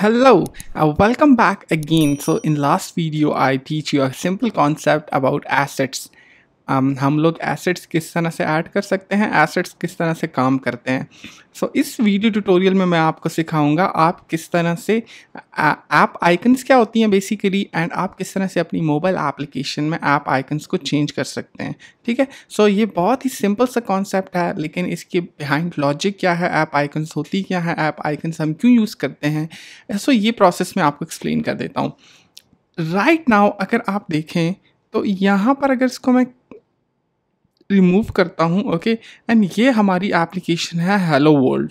Hello, uh, welcome back again. So in last video, I teach you a simple concept about assets Um, हम लोग assets किस तरह से add कर सकते हैं एसेट्स किस तरह से काम करते हैं सो so, इस वीडियो ट्यूटोरियल में मैं आपको सिखाऊंगा आप किस तरह से ऐप आइकन्स क्या होती हैं बेसिकली एंड आप किस तरह से अपनी मोबाइल एप्लीकेशन में ऐप आइकन्स को चेंज कर सकते हैं ठीक है सो so, ये बहुत ही सिंपल सा कॉन्सेप्ट है लेकिन इसके बिहाइंड लॉजिक क्या है ऐप आइकन्स होती क्या है ऐप आइकन्स हम क्यों यूज़ करते हैं सो so, ये प्रोसेस मैं आपको एक्सप्लेन कर देता हूँ राइट right नाउ अगर आप देखें तो यहाँ पर अगर इसको मैं रिमूव करता हूँ ओके एंड ये हमारी एप्लीकेशन है हेलो वर्ल्ड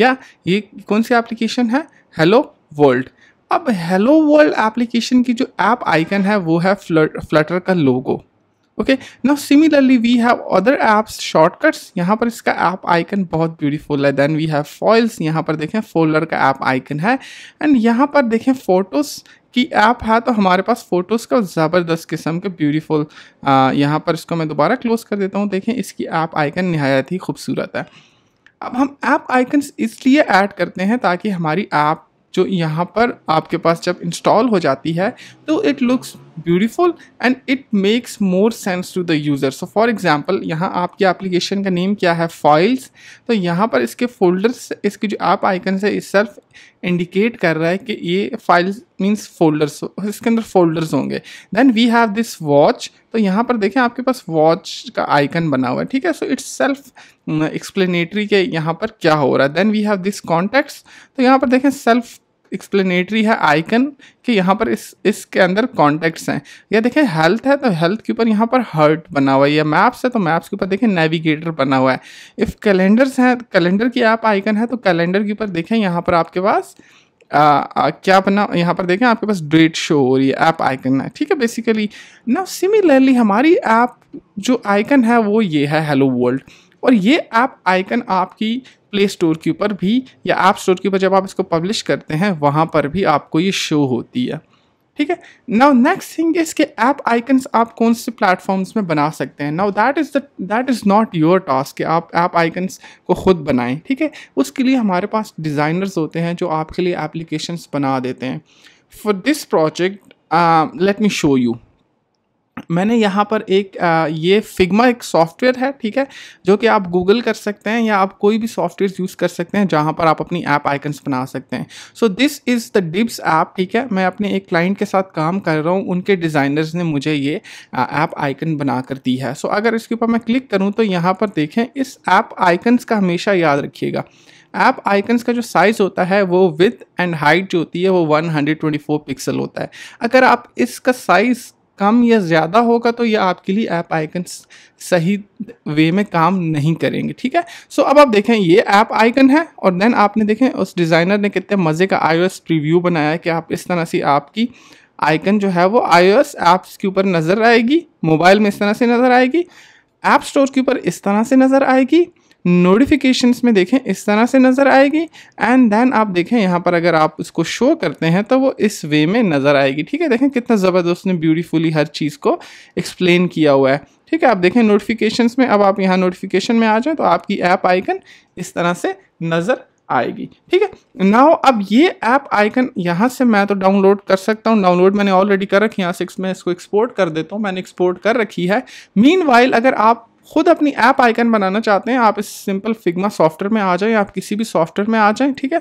या ये कौन सी एप्लीकेशन है हेलो वर्ल्ड अब हेलो वर्ल्ड एप्लीकेशन की जो ऐप आइकन है वो है फ्लटर का logo okay now similarly we have other apps shortcuts यहाँ पर इसका ऐप आइकन बहुत ब्यूटीफुल है देन वी हैव फॉइल्स यहाँ पर देखें फोल्डर का ऐप आइकन है एंड यहाँ पर देखें फोटोज कि ऐप है तो हमारे पास फ़ोटोज़ का ज़बरदस्त किस्म के ब्यूटीफुल यहाँ पर इसको मैं दोबारा क्लोज़ कर देता हूँ देखें इसकी ऐप आइकन नहायत ही खूबसूरत है अब हम ऐप आइकन्स इसलिए ऐड करते हैं ताकि हमारी ऐप जो यहाँ पर आपके पास जब इंस्टॉल हो जाती है तो it looks beautiful and it makes more sense to the user so for example यहाँ आपके एप्लीकेशन का नेम क्या है फाइल्स तो यहाँ पर इसके फोल्डर्स इसके जो ऐप आइकन है इस सेल्फ इंडिकेट कर रहा है कि ये फाइल्स मीन्स फोल्डर्स इसके अंदर फोल्डर्स होंगे then we have this watch तो यहाँ पर देखें आपके पास वॉच का आइकन बना हुआ है ठीक है सो इट्स सेल्फ एक्सप्लेनेटरी के यहाँ पर क्या हो रहा है then we have this contacts तो यहाँ पर देखें सेल्फ एक्सप्लेनेटरी है आइकन कि यहाँ पर इस इसके अंदर कॉन्टेक्ट्स हैं या देखें हेल्थ है तो हेल्थ के ऊपर यहाँ पर हर्ट बना हुआ है या मैप्स है तो मैप्स के ऊपर देखें नेविगेटर बना हुआ है इफ़ कैलेंडर्स हैं कैलेंडर की ऐप आइकन है तो कैलेंडर के ऊपर देखें यहाँ पर आपके पास आ, आ, क्या बना यहाँ पर देखें आपके पास डेट शो हो रही है ऐप आइकन है ठीक है बेसिकली ना सिमिलरली हमारी ऐप जो आइकन है वो ये है हेलो वर्ल्ड और ये ऐप आइकन आपकी प्ले स्टोर के ऊपर भी या ऐप स्टोर के ऊपर जब आप इसको पब्लिश करते हैं वहाँ पर भी आपको ये शो होती है ठीक है नाउ नेक्स्ट थिंग इसके ऐप आइकन्स आप कौन से प्लेटफॉर्म्स में बना सकते हैं now that is the that is not your task कि आप ऐप आइकन्स को खुद बनाएं ठीक है उसके लिए हमारे पास डिज़ाइनर्स होते हैं जो आपके लिए एप्लीकेशंस बना देते हैं for this project let me show you मैंने यहाँ पर एक आ, ये फिग्मा एक सॉफ्टवेयर है ठीक है जो कि आप गूगल कर सकते हैं या आप कोई भी सॉफ्टवेयर यूज़ कर सकते हैं जहाँ पर आप अपनी ऐप आइकन्स बना सकते हैं so this is the dibs app ठीक है मैं अपने एक क्लाइंट के साथ काम कर रहा हूँ उनके डिज़ाइनर्स ने मुझे ये ऐप आइकन बना कर दी है सो so, अगर इसके ऊपर मैं क्लिक करूँ तो यहाँ पर देखें इस ऐप आइकन्स का हमेशा याद रखिएगा ऐप आइकन्स का जो साइज़ होता है वो विथ एंड हाइट जो होती है वो 124 पिक्सल होता है अगर आप इसका साइज़ कम या ज़्यादा होगा तो ये आपके लिए ऐप आइकन सही वे में काम नहीं करेंगे ठीक है सो so, अब आप देखें ये ऐप आइकन है और देन आपने देखें उस डिज़ाइनर ने कितने मज़े का आई प्रीव्यू बनाया है कि आप इस तरह से आपकी आइकन जो है वो आई ऐप्स के ऊपर नज़र आएगी मोबाइल में इस तरह से नज़र आएगी ऐप स्टोर के ऊपर इस तरह से नज़र आएगी नोटिफिकेशंस में देखें इस तरह से नज़र आएगी एंड देन आप देखें यहाँ पर अगर आप उसको शो करते हैं तो वो इस वे में नज़र आएगी ठीक है देखें कितना ज़बरदस्त ने ब्यूटीफुली हर चीज़ को एक्सप्लेन किया हुआ है ठीक है आप देखें नोटिफिकेशंस में अब आप यहाँ नोटिफिकेशन में आ जाएँ तो आपकी ऐप आइकन इस तरह से नज़र आएगी ठीक है नाउ अब ये ऐप आइकन यहाँ से मैं तो डाउनलोड कर सकता हूँ डाउनलोड मैंने ऑलरेडी कर रखी यहाँ से मैं इसको एक्सपोर्ट कर देता हूँ मैंने एक्सपोर्ट कर रखी है मीन अगर आप खुद अपनी ऐप आइकन बनाना चाहते हैं आप इस सिंपल फिग्मा सॉफ्टवेयर में आ जाएं आप किसी भी सॉफ्टवेयर में आ जाएं ठीक है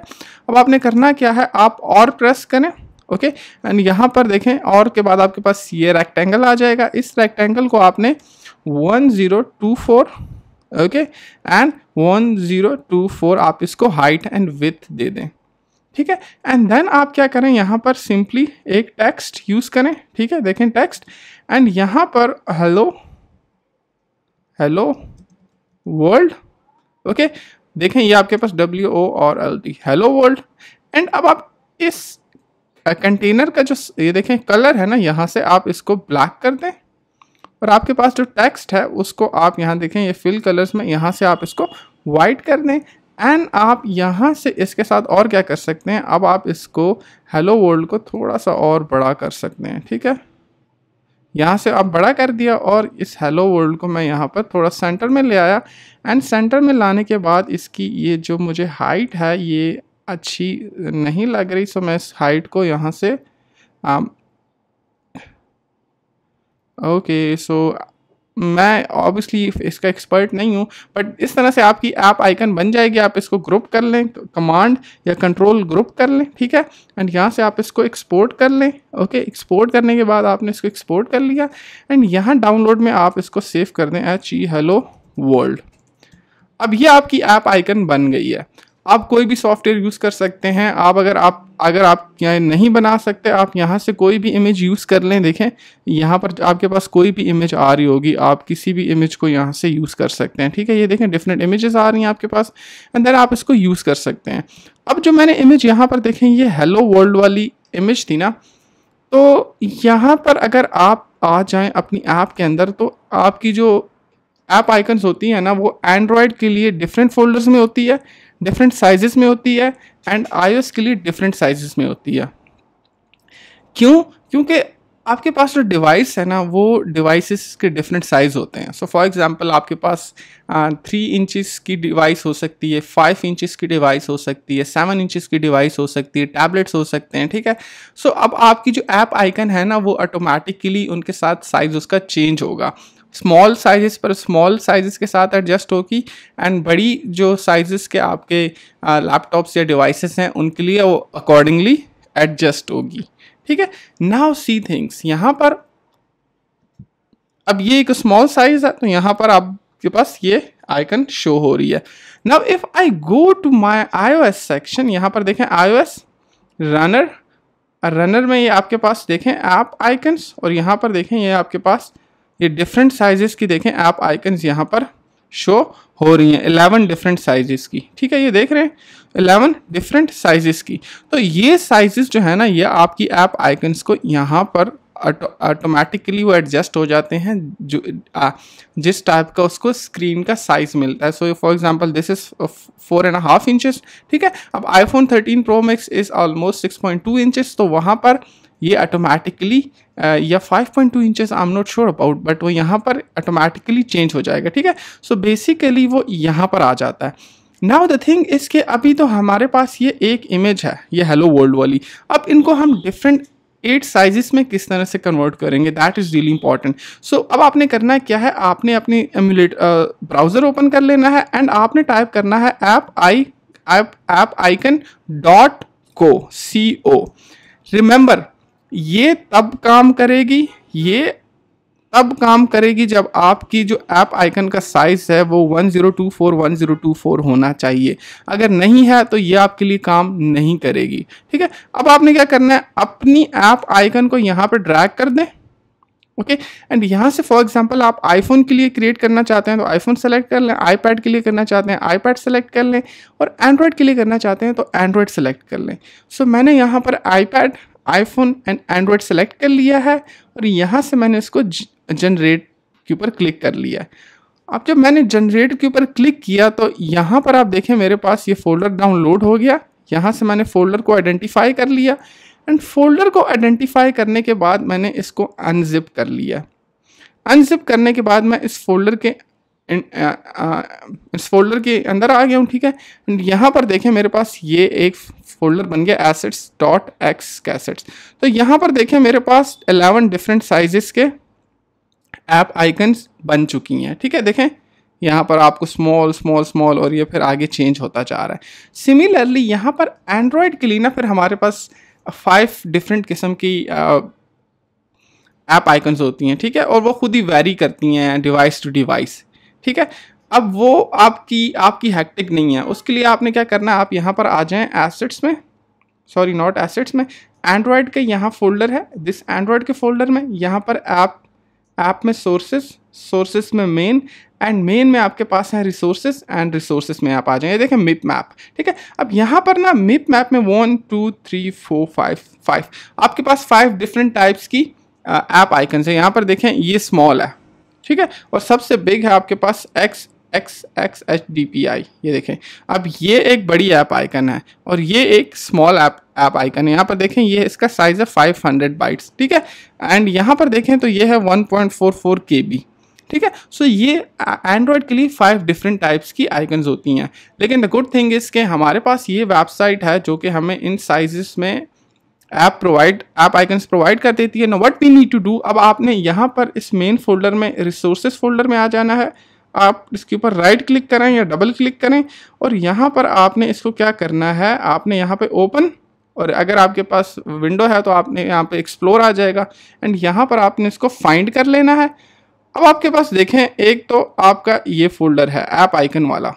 अब आपने करना क्या है आप और प्रेस करें ओके एंड यहाँ पर देखें और के बाद आपके पास ये रेक्टेंगल आ जाएगा इस रेक्टेंगल को आपने one zero two four okay and one zero two four आप इसको हाइट एंड विथ दे दें ठीक है एंड देन आप क्या करें यहाँ पर सिंपली एक टेक्स्ट यूज़ करें ठीक है देखें टेक्स्ट एंड यहाँ पर हेलो हेलो वर्ल्ड ओके देखें ये आपके पास W O R L D hello world and अब आप इस कंटेनर का जो ये देखें कलर है ना यहाँ से आप इसको ब्लैक कर दें और आपके पास जो टेक्स्ट है उसको आप यहाँ देखें ये फिल कलर्स में यहाँ से आप इसको वाइट कर दें एंड आप यहाँ से इसके साथ और क्या कर सकते हैं अब आप इसको हेलो वर्ल्ड को थोड़ा सा और बड़ा कर सकते हैं ठीक है यहाँ से अब बड़ा कर दिया और इस हेलो वर्ल्ड को मैं यहाँ पर थोड़ा सेंटर में ले आया एंड सेंटर में लाने के बाद इसकी ये जो मुझे हाइट है ये अच्छी नहीं लग रही सो मैं इस हाइट को यहाँ से ओके um, सो मैं ऑब्वियसली इसका एक्सपर्ट नहीं हूँ बट इस तरह से आपकी ऐप आप आइकन बन जाएगी आप इसको ग्रुप कर लें कमांड तो या कंट्रोल ग्रुप कर लें ठीक है एंड यहाँ से आप इसको एक्सपोर्ट कर लें ओके एक्सपोर्ट करने के बाद आपने इसको एक्सपोर्ट कर लिया एंड यहाँ डाउनलोड में आप इसको सेव कर दें एच ई हेलो वर्ल्ड अब ये आपकी ऐप आप आइकन बन गई है आप कोई भी सॉफ्टवेयर यूज़ कर सकते हैं आप अगर आप अगर आप यहाँ नहीं बना सकते आप यहाँ से कोई भी इमेज यूज़ कर लें देखें यहाँ पर आपके पास कोई भी इमेज आ रही होगी आप किसी भी इमेज को यहाँ से यूज़ कर सकते हैं ठीक है ये देखें डिफरेंट इमेजेस आ रही हैं आपके पास एंड देन आप इसको यूज़ कर सकते हैं अब जो मैंने इमेज यहाँ पर देखें ये हेलो वर्ल्ड वाली इमेज थी ना तो यहाँ पर अगर आप आ जाए अपनी ऐप के अंदर तो आपकी जो ऐप आइकन्स होती हैं ना वो एंड्रॉयड के लिए डिफरेंट फोल्डर्स में होती है डिफरेंट साइजेस में होती है एंड आई के लिए डिफरेंट साइजेस में होती है क्यों क्योंकि आपके पास जो डिवाइस है ना वो डिवाइसेस के डिफरेंट साइज़ होते हैं सो फॉर एग्जांपल आपके पास थ्री इंचेस की डिवाइस हो सकती है फाइव इंचेस की डिवाइस हो सकती है सेवन इंचेस की डिवाइस हो सकती है टैबलेट्स हो सकते हैं ठीक है सो so, अब आपकी जो ऐप आइकन है ना वो ऑटोमेटिकली उनके साथ साइज़ उसका चेंज होगा स्मॉल साइज़ पर स्मॉल साइज़ के साथ एडजस्ट होगी एंड बड़ी जो साइज़ के आपके लैपटॉप्स या डिवाइसेस हैं उनके लिए वो अकॉर्डिंगली एडजस्ट होगी ठीक है नाउ सी थिंग्स यहाँ पर अब ये एक स्मॉल साइज़ है तो यहाँ पर आपके पास ये आइकन शो हो रही है now if I go to my I section यहाँ पर देखें आई रनर रनर में ये आपके पास देखें ऐप आइकन्स और यहाँ पर देखें ये आपके पास ये डिफरेंट साइजेस की देखें आप आइकन्स यहाँ पर शो हो रही हैं एलेवन डिफरेंट साइजेस की ठीक है ये देख रहे हैं एलेवन डिफरेंट साइजेस की तो ये साइजेस जो है ना ये आपकी ऐप आप आइकन्स को यहाँ पर ऑटोमेटिकली वो एडजस्ट हो जाते हैं जो आ, जिस टाइप का उसको स्क्रीन का साइज़ मिलता है so for example this is four and half inches ठीक है अब iPhone 13 Pro Max is almost 6.2 inches तो वहाँ पर ये ऑटोमेटिकली uh, या 5.2 point inches I am not sure about but वो यहाँ पर ऑटोमेटिकली चेंज हो जाएगा ठीक है सो so बेसिकली वो यहाँ पर आ जाता है नाउ द थिंग इसके अभी तो हमारे पास ये एक इमेज है ये हेलो वर्ल्ड वाली अब इनको हम डिफरेंट एट साइजेस में किस तरह से कन्वर्ट करेंगे that is really important so अब आपने करना है क्या है आपने अपनी एम्यूलेट ब्राउज़र ओपन कर लेना है एंड आपने टाइप करना है app I app app icon dot को सी ओ रिमेंबर ये तब काम करेगी ये तब काम करेगी जब आपकी जो ऐप आइकन का साइज़ है वो 1024 1024 होना चाहिए अगर नहीं है तो ये आपके लिए काम नहीं करेगी ठीक है अब आपने क्या करना है अपनी ऐप आइकन को यहाँ पर ड्रैग कर दें ओके एंड यहाँ से फॉर एग्जांपल आप आईफोन के लिए क्रिएट करना चाहते हैं तो आईफोन सेलेक्ट कर लें आईपैड के लिए करना चाहते हैं आईपैड सेलेक्ट कर लें और एंड्रॉयड के लिए करना चाहते हैं तो एंड्रॉयड सेलेक्ट कर लें सो so, मैंने यहाँ पर iPad iPhone and Android select कर लिया है और यहाँ से मैंने इसको जनरेट के ऊपर क्लिक कर लिया है अब जब मैंने जनरेट के ऊपर क्लिक किया तो यहाँ पर आप देखें मेरे पास ये फोल्डर डाउनलोड हो गया यहाँ से मैंने फोल्डर को आइडेंटिफाई कर लिया एंड फोल्डर को आइडेंटिफाई करने के बाद मैंने इसको अनजिप कर लिया अनजिप करने के बाद मैं इस फोल्डर के Uh, uh, इस फोल्डर के अंदर आ गया हूँ ठीक है यहाँ पर देखें मेरे पास ये एक फोल्डर बन गया एसेट्स डॉट एक्स कैसेट्स तो यहाँ पर देखें मेरे पास 11 डिफरेंट साइजेस के ऐप आइकन्स बन चुकी हैं ठीक है देखें यहाँ पर आपको स्मॉल स्मॉल स्मॉल और ये फिर आगे चेंज होता जा रहा है सिमिलरली यहाँ पर एंड्रॉयड के लिए ना फिर हमारे पास फाइव डिफरेंट किस्म की ऐप uh, आइकन्स होती हैं ठीक है और वो खुद ही वेरी करती हैं डिवाइस टू डिवाइस ठीक है अब वो आपकी आपकी हैक्टिक नहीं है उसके लिए आपने क्या करना है आप यहाँ पर आ जाएँ एसेट्स में सॉरी नॉट एसेट्स में एंड्रॉयड के यहाँ फोल्डर है दिस एंड्रॉयड के फोल्डर में यहाँ पर ऐप ऐप में सोर्सेस सोर्सेस में मेन एंड मेन में आपके पास है रिसोर्सेज एंड रिसोर्सेज में आप आ जाएंगे देखें मिप मैप ठीक है अब यहाँ पर ना मिप मैप में one two three four five five आपके पास फाइव डिफरेंट टाइप्स की ऐप आइकन्स है यहाँ पर देखें ये स्मॉल है ठीक है और सबसे बिग है आपके पास X X X H D P I ये देखें अब ये एक बड़ी ऐप आइकन है और ये एक स्मॉल ऐप ऐप आइकन है यहाँ पर देखें ये इसका साइज़ है 500 हंड्रेड बाइट्स ठीक है एंड यहाँ पर देखें तो ये है 1.44 पॉइंट ठीक है सो ये एंड्रॉयड के लिए फाइव डिफरेंट टाइप्स की आइकन्स होती हैं लेकिन द गुड थिंग इज़ के हमारे पास ये वेबसाइट है जो कि हमें इन साइज़ में app provide app icons provide कर देती है no what we need to do अब आपने यहाँ पर इस मेन फोल्डर में रिसोर्सेज फोल्डर में आ जाना है आप इसके ऊपर राइट क्लिक करें या डबल क्लिक करें और यहाँ पर आपने इसको क्या करना है आपने यहाँ पे ओपन और अगर आपके पास विंडो है तो आपने यहाँ पे एक्सप्लोर आ जाएगा एंड यहाँ पर आपने इसको फाइंड कर लेना है अब आपके पास देखें एक तो आपका ये फोल्डर है ऐप आइकन वाला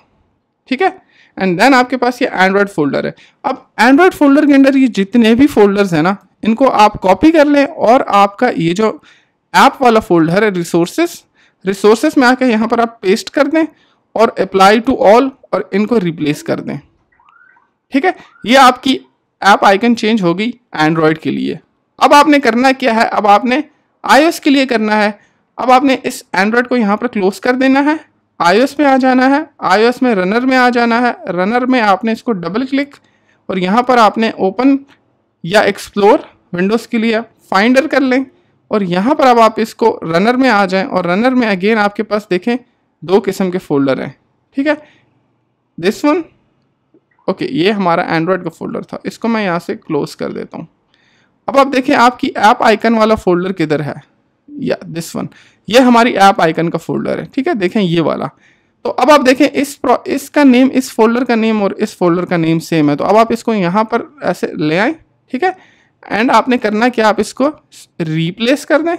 ठीक है एंड देन आपके पास ये एंड्रॉयड फोल्डर है अब एंड्रॉयड फोल्डर के अंदर ये जितने भी फोल्डर्स हैं ना इनको आप कॉपी कर लें और आपका ये जो ऐप वाला फोल्डर है रिसोर्सेस रिसोर्सेस में आकर यहाँ पर आप पेस्ट कर दें और अप्लाई टू ऑल और इनको रिप्लेस कर दें ठीक है ये आपकी ऐप आइकन चेंज हो गई एंड्रॉयड के लिए अब आपने करना क्या है अब आपने आई के लिए करना है अब आपने इस एंड्रॉयड को यहाँ पर क्लोज कर देना है आईओएस में आ जाना है आईओएस में रनर में आ जाना है रनर में आपने इसको डबल क्लिक और यहाँ पर आपने ओपन या एक्सप्लोर विंडोज़ के लिए फाइंडर कर लें और यहाँ पर अब आप इसको रनर में आ जाएं और रनर में अगेन आपके पास देखें दो किस्म के फोल्डर हैं ठीक है दिस वन ओके ये हमारा एंड्रॉयड का फोल्डर था इसको मैं यहाँ से क्लोज कर देता हूँ अब आप देखें आपकी ऐप आइकन वाला फोल्डर किधर है या दिस वन ये हमारी ऐप आइकन का फोल्डर है ठीक है देखें ये वाला तो अब आप देखें इस इसका नेम इस फोल्डर का नेम और इस फोल्डर का नेम सेम है तो अब आप इसको यहाँ पर ऐसे ले आए ठीक है एंड आपने करना क्या आप इसको रिप्लेस कर दें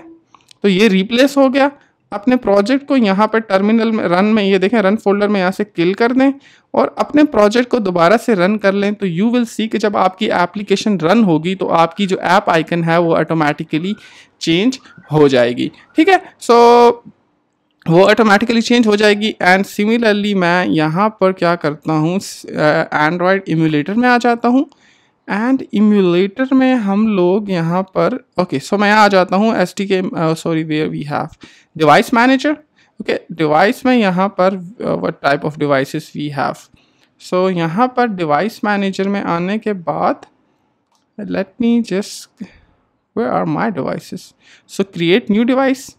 तो ये रिप्लेस हो गया अपने प्रोजेक्ट को यहाँ पर टर्मिनल में रन में ये देखें रन फोल्डर में यहाँ से किल कर दें और अपने प्रोजेक्ट को दोबारा से रन कर लें तो यू विल सी कि जब आपकी एप्लीकेशन रन होगी तो आपकी जो ऐप आप आइकन है वो ऑटोमेटिकली चेंज हो जाएगी ठीक है सो so, वो ऑटोमेटिकली चेंज हो जाएगी एंड सिमिलरली मैं यहाँ पर क्या करता हूँ एंड्रॉयड इम्यूलेटर uh, में आ जाता हूँ एंड इम्यूलेटर में हम लोग यहाँ पर ओके सो मैं आ जाता हूँ S T K sorry where we have device manager okay device में यहाँ पर what type of devices we have so यहाँ पर डिवाइस मैनेजर में आने के बाद let me just where are my devices so create new device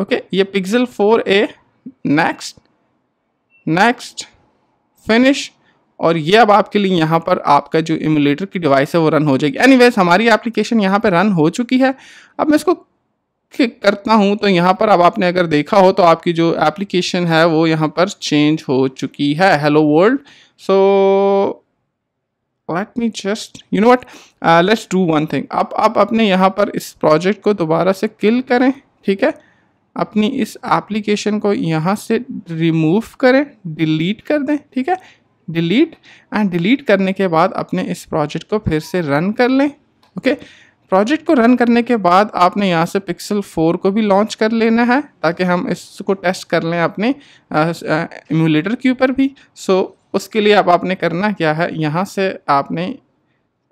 okay ये Pixel four A next next finish और ये अब आपके लिए यहाँ पर आपका जो इमुलेटर की डिवाइस है वो रन हो जाएगी एनीवेज हमारी एप्लीकेशन यहाँ पर रन हो चुकी है अब मैं इसको क्लिक करता हूँ तो यहाँ पर अब आपने अगर देखा हो तो आपकी जो एप्लीकेशन है वो यहाँ पर चेंज हो चुकी है hello world so let me just you know what let's do one thing अब आप अपने यहाँ पर इस प्रोजेक्ट को दोबारा से किल करें ठीक है अपनी इस एप्लीकेशन को यहाँ से रिमूव करें डिलीट कर दें ठीक है डिलीट एंड डिलीट करने के बाद अपने इस प्रोजेक्ट को फिर से रन कर लें ओके प्रोजेक्ट को रन करने के बाद आपने यहाँ से पिक्सल फोर को भी लॉन्च कर लेना है ताकि हम इसको टेस्ट कर लें अपने इम्यूलेटर के ऊपर भी सो so, उसके लिए अब आपने करना क्या है यहाँ से आपने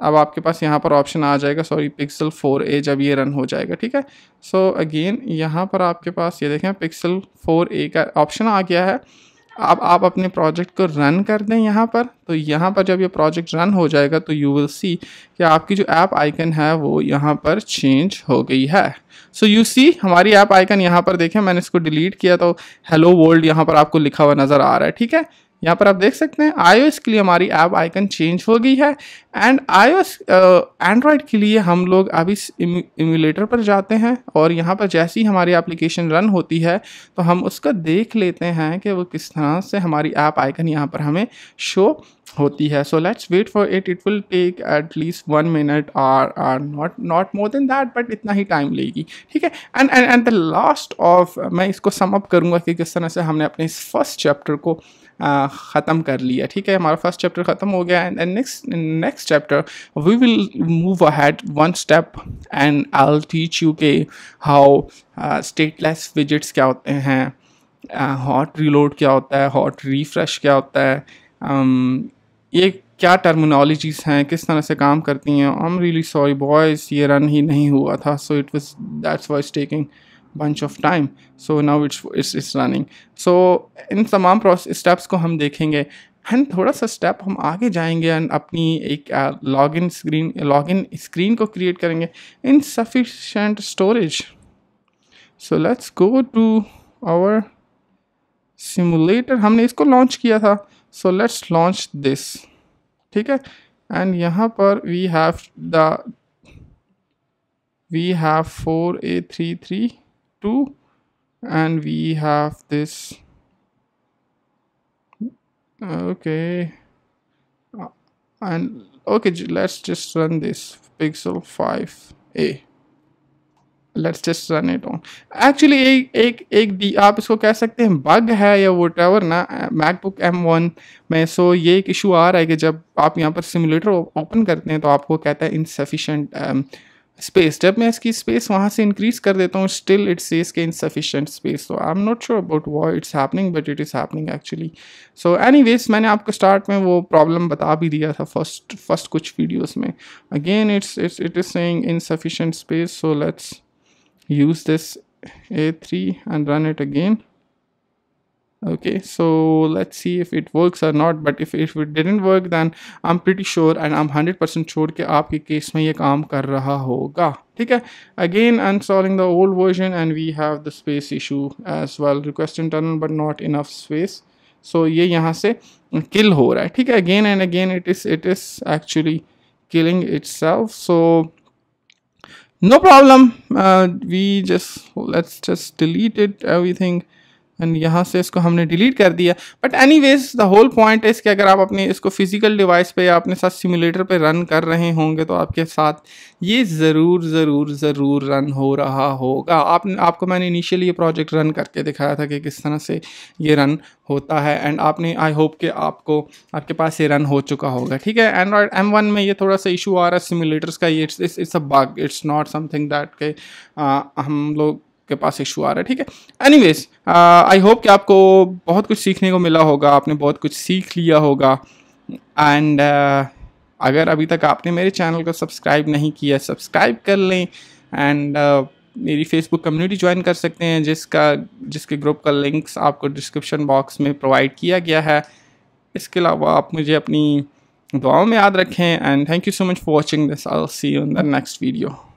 अब आपके पास यहाँ पर ऑप्शन आ जाएगा सॉरी पिक्सल फोर ए जब ये रन हो जाएगा ठीक है सो अगेन यहाँ पर आपके पास ये देखें पिक्सल फोर ए का ऑप्शन आ गया है आप आप अपने प्रोजेक्ट को रन कर दें यहाँ पर तो यहाँ पर जब ये प्रोजेक्ट रन हो जाएगा तो यू विल सी कि आपकी जो ऐप आइकन है वो यहाँ पर चेंज हो गई है सो यू सी हमारी ऐप आइकन यहाँ पर देखें मैंने इसको डिलीट किया तो हेलो वर्ल्ड यहाँ पर आपको लिखा हुआ नज़र आ रहा है ठीक है यहाँ पर आप देख सकते हैं आई के लिए हमारी ऐप आइकन चेंज हो गई है एंड आई एंड्रॉयड के लिए हम लोग अभी इम्यूलेटर पर जाते हैं और यहाँ पर जैसी हमारी एप्लीकेशन रन होती है तो हम उसका देख लेते हैं कि वो किस तरह से हमारी ऐप आइकन यहाँ पर हमें शो होती है so let's wait for it it will take at least one minute or or not not more than that but इतना ही टाइम लेगी ठीक है and and and the last of मैं इसको सम अप करूँगा कि किस तरह से हमने अपने इस फर्स्ट चैप्टर को ख़त्म कर लिया ठीक है हमारा फर्स्ट चैप्टर ख़त्म हो गया and next next chapter we will move ahead one step and I teach you के हाउ स्टेटलेस विजिट्स क्या होते हैं हॉट रिलोड क्या होता है हॉट रिफ्रेश क्या होता है um, ये क्या टर्मिनोलॉजीज़ हैं किस तरह से काम करती हैं I am really sorry boys ये रन ही नहीं हुआ था so it was that's was taking bunch of time so now it's it's is running so इन तमाम स्टेप्स को हम देखेंगे एंड थोड़ा सा स्टेप हम आगे जाएंगे एंड अपनी एक login screen login screen को क्रिएट करेंगे insufficient storage so let's go to our simulator हमने इसको लॉन्च किया था so let's launch this okay and yahan we have the we have 4a332 and we have this okay uh, and okay let's just run this pixel 5a let's just run it on actually एक एक एक आप इसको कह सकते हैं bug है या वोट ना मैकबुक एम वन में सो ये एक इशू आ रहा है कि जब आप यहाँ पर सिमुलेटर ओपन करते हैं तो आपको कहता है इनसफिशेंट स्पेस um, जब मैं इसकी स्पेस वहाँ से इंक्रीज़ कर देता हूँ स्टिल इट सेज के इनसफिशेंट स्पेस तो I am not sure about वो it's happening but it is happening actually so anyways मैंने आपको स्टार्ट में वो प्रॉब्लम बता भी दिया था फर्स्ट फर्स्ट कुछ वीडियोज़ में again it's it's it is saying insufficient space so let's use this a3 and run it again okay so let's see if it works or not but if, if it didn't work then i'm pretty sure and i'm 100% sure कि आपके case में ये काम कर रहा होगा again uninstalling the old version and we have the space issue as well request internal but not enough space so ये यहाँ से kill ho रहा है again and again it is it is actually killing itself so no problem uh, we just let's just delete it everything and यहाँ से इसको हमने delete कर दिया but anyways the whole point इसके अगर आप अपने इसको फिजिकल डिवाइस पे या अपने साथ सिमुलेटर पे रन कर रहे होंगे तो आपके साथ ये ज़रूर ज़रूर ज़रूर रन हो रहा होगा आप आपको मैंने इनिशियली ये प्रोजेक्ट रन करके दिखाया था कि किस तरह से ये रन होता है एंड आपने आई होप कि आपको आपके पास ये रन हो चुका होगा ठीक है एंड्रॉयड एम वन में ये थोड़ा सा इशू आ रहा है सिमुलेटर्स का ये it's it's a bug it's not something that के आ, हम लोग के पास इशू आ रहा है ठीक है एनीवेज आई होप कि आपको बहुत कुछ सीखने को मिला होगा आपने बहुत कुछ सीख लिया होगा एंड uh, अगर अभी तक आपने मेरे चैनल को सब्सक्राइब नहीं किया सब्सक्राइब कर लें एंड uh, मेरी फेसबुक कम्युनिटी ज्वाइन कर सकते हैं जिसका जिसके ग्रुप का लिंक्स आपको डिस्क्रिप्शन बॉक्स में प्रोवाइड किया गया है इसके अलावा आप मुझे अपनी दुआओं में याद रखें and thank you so much for watching this I see you in the next video